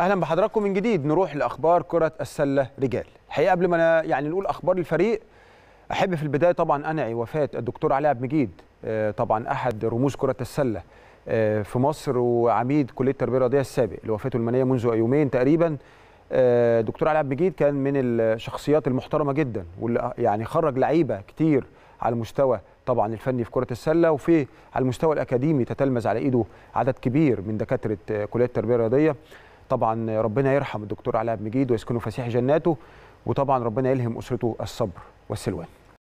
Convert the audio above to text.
اهلا بحضراتكم من جديد نروح لاخبار كره السله رجال الحقيقه قبل ما أنا يعني نقول اخبار الفريق احب في البدايه طبعا انعي وفاه الدكتور علي عبد المجيد آه، طبعا احد رموز كره السله آه، في مصر وعميد كليه التربيه الرياضيه السابق لوفاته المنيه منذ يومين تقريبا آه، دكتور علي عبد المجيد كان من الشخصيات المحترمه جدا واللي يعني خرج لعيبه كتير على المستوى طبعا الفني في كره السله وفي على المستوى الاكاديمي تتلمذ على ايده عدد كبير من دكاتره كليه التربيه الرياضيه طبعا ربنا يرحم الدكتور علاء عبد المجيد ويسكنه فسيح جناته وطبعا ربنا يلهم اسرته الصبر والسلوان